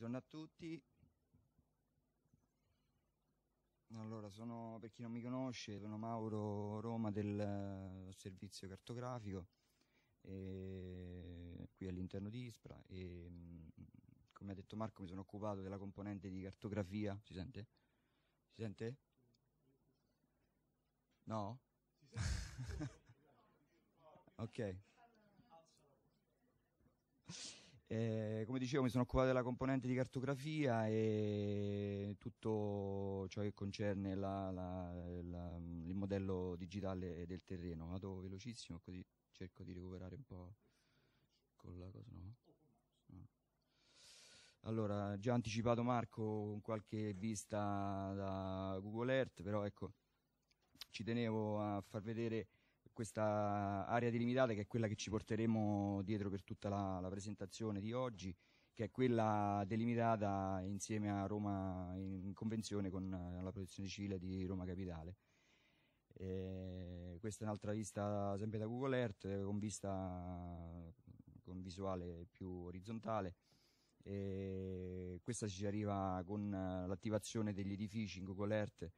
Buongiorno a tutti. Allora, sono, per chi non mi conosce, sono Mauro Roma del servizio cartografico e, qui all'interno di Ispra e mm, come ha detto Marco mi sono occupato della componente di cartografia, si sente? Si sente? No? ok. Eh, come dicevo, mi sono occupato della componente di cartografia e tutto ciò che concerne la, la, la, il modello digitale del terreno. Vado velocissimo così cerco di recuperare un po' con la cosa. No? no. Ah. Allora, già anticipato Marco con qualche vista da Google Earth, però ecco, ci tenevo a far vedere questa area delimitata che è quella che ci porteremo dietro per tutta la, la presentazione di oggi, che è quella delimitata insieme a Roma in convenzione con eh, la protezione civile di Roma Capitale. E eh, questa è un'altra vista sempre da Google Earth con vista con visuale più orizzontale. E eh, questa ci arriva con l'attivazione degli edifici in Google Earth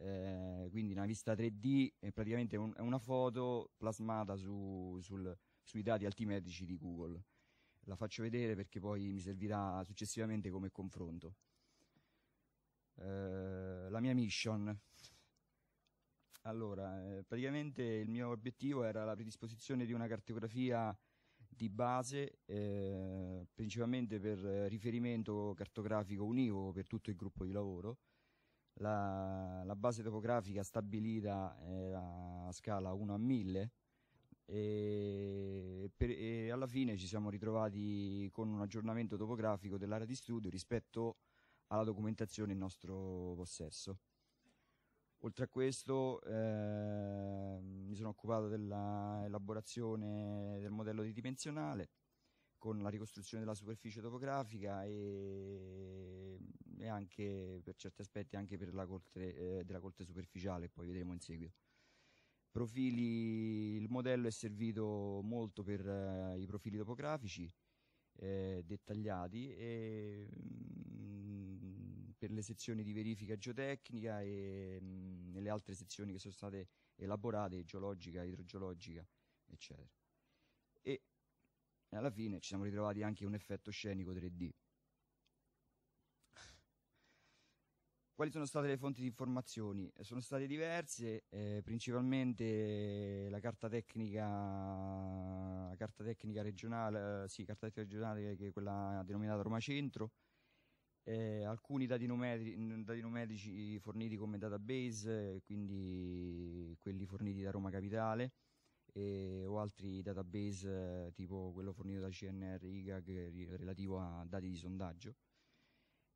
eh, quindi una vista 3D è praticamente un, è una foto plasmata su, sul, sui dati altimetrici di Google. La faccio vedere perché poi mi servirà successivamente come confronto. Eh, la mia mission. Allora, eh, praticamente il mio obiettivo era la predisposizione di una cartografia di base, eh, principalmente per eh, riferimento cartografico univoco per tutto il gruppo di lavoro, la, la base topografica stabilita era a scala 1 a 1000 e, per, e, alla fine ci siamo ritrovati con un aggiornamento topografico dell'area di studio rispetto alla documentazione in nostro possesso. Oltre a questo eh, mi sono occupato dell'elaborazione del modello dimensionale con la ricostruzione della superficie topografica e, e anche per certi aspetti anche per la corte, eh, della corte superficiale, poi vedremo in seguito. Profili, il modello è servito molto per eh, i profili topografici eh, dettagliati e mh, mm, per le sezioni di verifica geotecnica e mh, mm, le altre sezioni che sono state elaborate, geologica, idrogeologica, eccetera. E e alla fine ci siamo ritrovati anche un effetto scenico 3D. Quali sono state le fonti di informazioni? Eh, sono state diverse, eh, principalmente la carta tecnica, la carta tecnica regionale, eh, sì, carta tecnica regionale che è quella denominata Roma Centro, eh, alcuni dati, numetri, dati, numerici forniti come database, quindi quelli forniti da Roma Capitale, e, o altri database eh, tipo quello fornito da CNR IGAG relativo a dati di sondaggio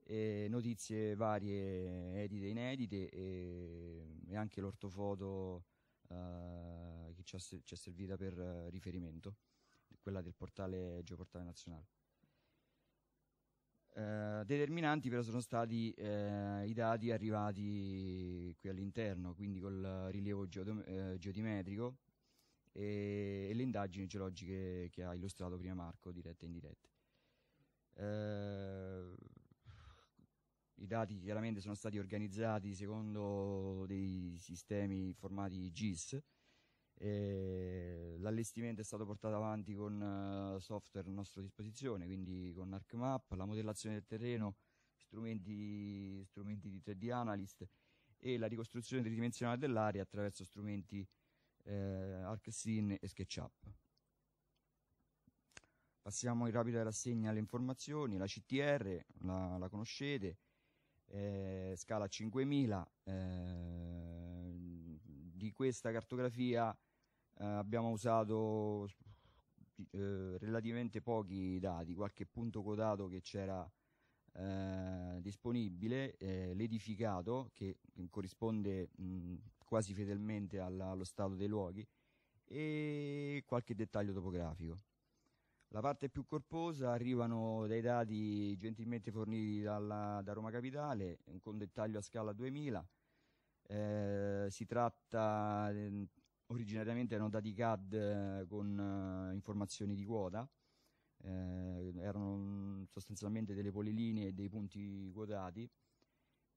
e notizie varie edite e inedite e, e anche l'ortofoto eh, che ci è servita per eh, riferimento quella del portale Geoportale Nazionale eh, determinanti però sono stati eh, i dati arrivati qui all'interno, quindi col eh, rilievo geodometrico eh, e, le indagini geologiche che ha illustrato prima Marco, dirette e indirette. Eh, I dati chiaramente sono stati organizzati secondo dei sistemi formati GIS. L'allestimento è stato portato avanti con eh, software a nostra disposizione, quindi con ArcMap, la modellazione del terreno, strumenti, strumenti di 3D Analyst e la ricostruzione tridimensionale dell'area attraverso strumenti eh, ArcScene e SketchUp. Passiamo in rapida rassegna alle informazioni, la CTR la, la conoscete, eh, scala 5000, eh, di questa cartografia eh, abbiamo usato eh, relativamente pochi dati, qualche punto codato che c'era eh, disponibile, eh, l'edificato che corrisponde mh, quasi fedelmente alla, allo stato dei luoghi e qualche dettaglio topografico. La parte più corposa arrivano dai dati gentilmente forniti dalla, da Roma Capitale, con dettaglio a scala 2000. Eh, si tratta, eh, originariamente erano dati CAD eh, con eh, informazioni di quota, eh, erano mm, sostanzialmente delle polilinee e dei punti quotati,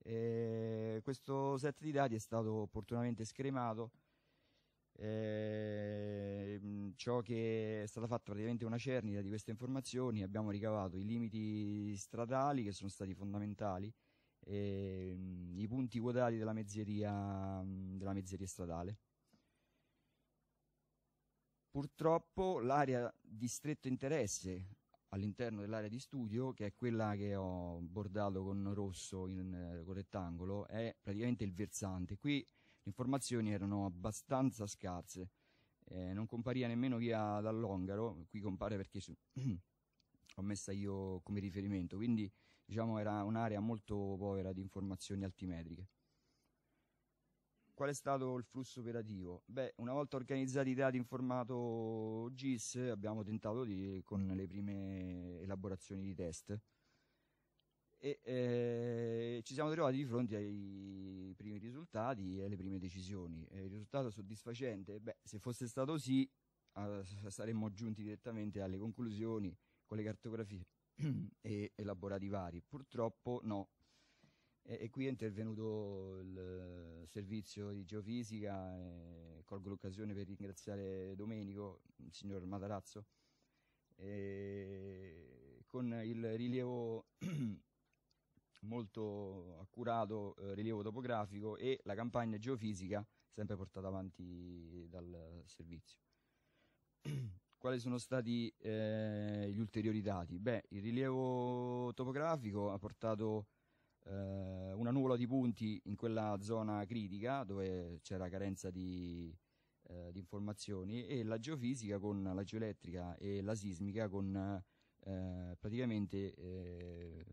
eh, questo set di dati è stato opportunamente scremato, eh, ciò che è stata fatta praticamente una cernita di queste informazioni, abbiamo ricavato i limiti stradali che sono stati fondamentali, eh, i punti quadrati della mezzeria, della mezzeria stradale. Purtroppo l'area di stretto interesse all'interno dell'area di studio, che è quella che ho bordato con rosso in, eh, con rettangolo, è praticamente il versante. Qui le informazioni erano abbastanza scarse, eh, non compariva nemmeno via dall'Ongaro, qui compare perché ho messa io come riferimento, quindi diciamo era un'area molto povera di informazioni altimetriche qual è stato il flusso operativo? Beh, una volta organizzati i dati in formato GIS abbiamo tentato di, con le prime elaborazioni di test e eh, ci siamo trovati di fronte ai primi risultati e alle prime decisioni. Eh, il risultato soddisfacente? Beh, se fosse stato sì, eh, saremmo giunti direttamente alle conclusioni con le cartografie e elaborati vari. Purtroppo no, e, e, qui è intervenuto il eh, servizio di geofisica, e colgo l'occasione per ringraziare Domenico, il signor Matarazzo, con il rilievo molto accurato, eh, rilievo topografico e la campagna geofisica sempre portata avanti dal servizio. Quali sono stati eh, gli ulteriori dati? Beh, il rilievo topografico ha portato eh, una nuvola di punti in quella zona critica dove c'era carenza di, eh, di, informazioni e la geofisica con la geoelettrica e la sismica con eh, praticamente eh,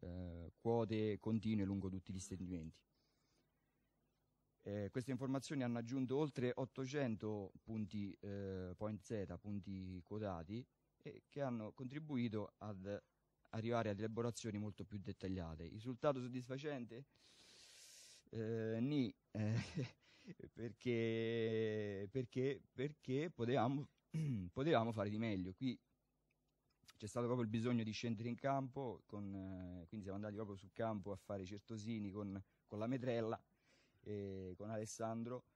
eh, quote continue lungo tutti gli stendimenti. Eh, queste informazioni hanno aggiunto oltre 800 punti eh, point Z, punti quotati, eh, che hanno contribuito ad arrivare ad elaborazioni molto più dettagliate. Risultato soddisfacente? Eh, ni, eh, perché, perché, perché potevamo, potevamo, fare di meglio. Qui c'è stato proprio il bisogno di scendere in campo, con, eh, quindi siamo andati proprio sul campo a fare certosini con, con la metrella, con Alessandro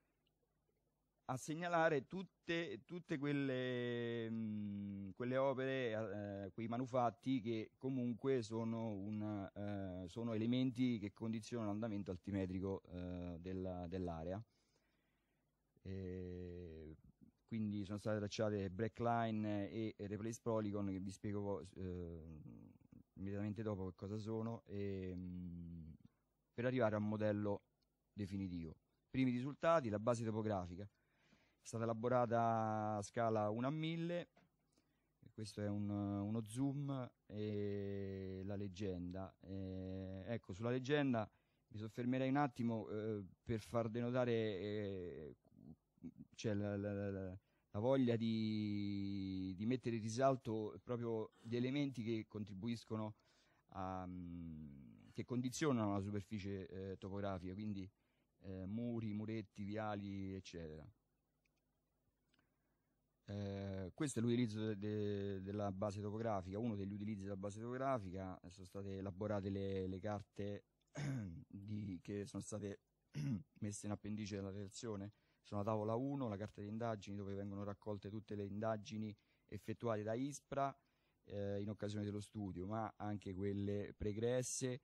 a segnalare tutte, tutte quelle, mh, quelle, opere, eh, quei manufatti che comunque sono, un, eh, sono, elementi che condizionano l'andamento altimetrico eh, della, dell'area. E quindi sono state tracciate Black Line e Replace Polygon che vi spiego eh, immediatamente dopo che cosa sono e, mh, per arrivare a un modello definitivo. Primi risultati, la base topografica. È stata elaborata a scala 1 a 1000, questo è un, uno zoom e la leggenda. E, ecco, sulla leggenda mi soffermerei un attimo eh, per far denotare eh, cioè, la, la, la, voglia di, di, mettere in risalto proprio gli elementi che contribuiscono a, mm, che condizionano la superficie eh, topografica, quindi eh, muri, muretti, viali, eccetera. Eh, questo è l'utilizzo de, de, della base topografica, uno degli utilizzi della base topografica, sono state elaborate le, le carte di, che sono state messe in appendice della relazione, sono la tavola 1, la carta di indagini dove vengono raccolte tutte le indagini effettuate da ISPRA eh, in occasione dello studio, ma anche quelle pregresse,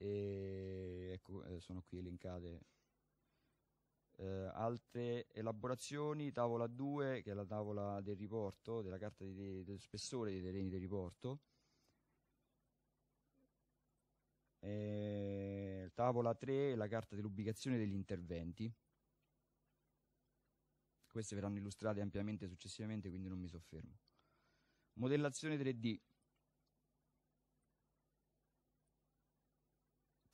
e ecco, eh, sono qui elencate eh, altre elaborazioni, tavola 2 che è la tavola del riporto, della carta di, dello spessore dei terreni del riporto, eh, tavola 3 è la carta dell'ubicazione degli interventi, queste verranno illustrate ampiamente successivamente quindi non mi soffermo. Modellazione 3D,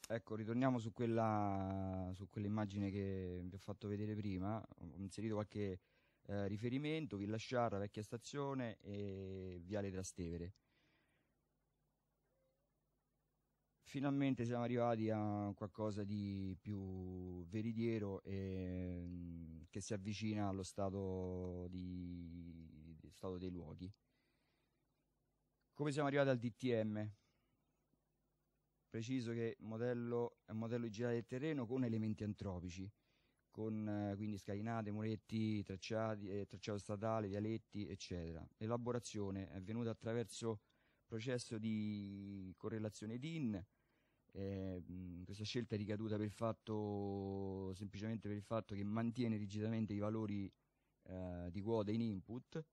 Ecco, ritorniamo su, quella, su quell'immagine che vi ho fatto vedere prima, ho inserito qualche eh, riferimento, Villa Sciarra, vecchia stazione e Viale Trastevere. Finalmente siamo arrivati a qualcosa di più veridiero e mm, che si avvicina allo stato, di, stato dei luoghi. Come siamo arrivati al DTM? Preciso che modello è un modello di girare del terreno con elementi antropici, con eh, quindi scalinate, muretti, tracciati, eh, tracciato statale, vialetti, eccetera. L'elaborazione è avvenuta attraverso processo di correlazione DIN, eh, questa scelta è ricaduta per fatto, semplicemente per il fatto che mantiene rigidamente i valori eh, di quota in input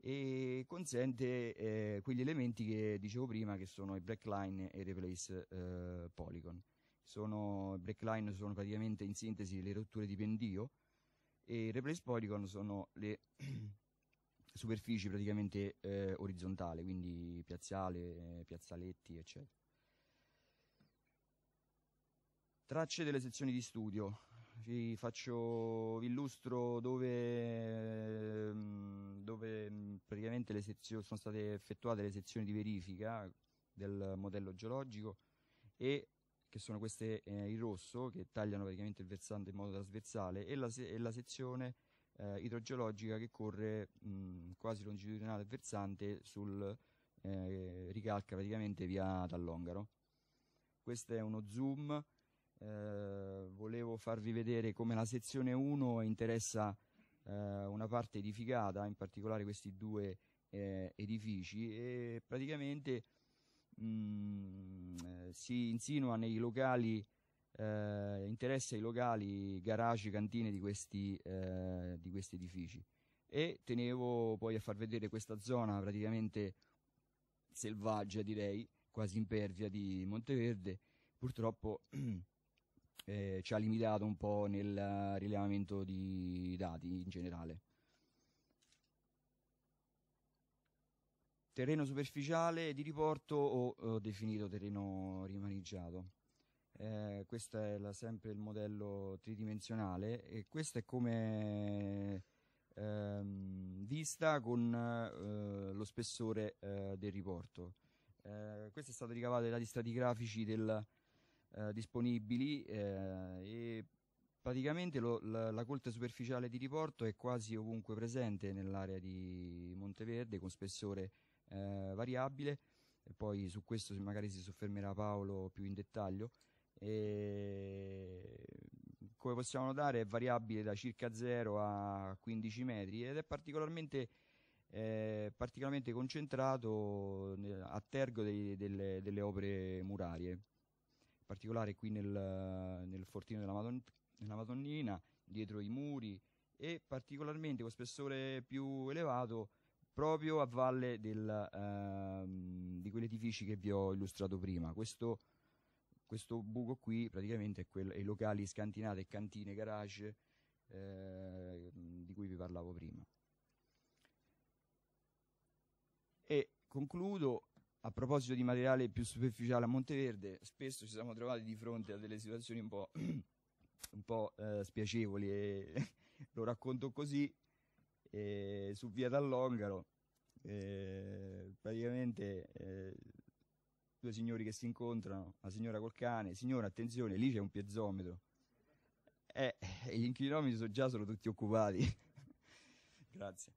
e consente eh, quegli elementi che dicevo prima che sono i breakline e i replace eh, polygon. Sono, I breakline sono praticamente in sintesi le rotture di pendio e i replace polygon sono le superfici praticamente eh, orizzontali, quindi piazzale, piazzaletti, eccetera. Tracce delle sezioni di studio vi, faccio, vi illustro dove, ehm, dove mm, praticamente sono state effettuate le sezioni di verifica del modello geologico e che sono queste eh, in rosso che tagliano praticamente il versante in modo trasversale e la, e la sezione eh, idrogeologica che corre mh, mm, quasi longitudinale al versante sul eh, ricalca praticamente via Dall'Ongaro. questo è uno zoom eh, volevo farvi vedere come la sezione 1 interessa eh, una parte edificata, in particolare questi due eh, edifici, e praticamente mh, mm, si insinua nei locali, eh, interessa i locali, garage, cantine di questi, eh, di questi edifici. E tenevo poi a far vedere questa zona praticamente selvaggia, direi, quasi impervia di Monteverde, purtroppo eh, ci ha limitato un po' nel rilevamento di dati in generale. Terreno superficiale di riporto o, o definito terreno rimaneggiato. Eh, questo è la, sempre il modello tridimensionale e questo è come ehm, vista con eh, lo spessore eh, del riporto. Eh, questo è stato ricavato dai dati stratigrafici del eh, disponibili eh, e praticamente lo, la, la, coltre superficiale di riporto è quasi ovunque presente nell'area di Monteverde con spessore eh, variabile e poi su questo magari si soffermerà Paolo più in dettaglio e come possiamo notare è variabile da circa 0 a 15 metri ed è particolarmente, eh, particolarmente concentrato eh, a tergo dei, delle, delle, opere murarie particolare qui nel, nel fortino della, Madon della Madonnina, dietro i muri e particolarmente con spessore più elevato proprio a valle del, ehm, di quegli edifici che vi ho illustrato prima. Questo, questo buco qui praticamente è, quel, i locali scantinate, cantine, garage eh, di cui vi parlavo prima. E concludo a proposito di materiale più superficiale a Monteverde, spesso ci siamo trovati di fronte a delle situazioni un po', un po eh, spiacevoli, e lo racconto così, eh, su via Dall'Ongaro, eh, praticamente eh, due signori che si incontrano, la signora col cane, signora attenzione, lì c'è un piezometro, e eh, eh, gli inquinometri sono già sono tutti occupati. Grazie.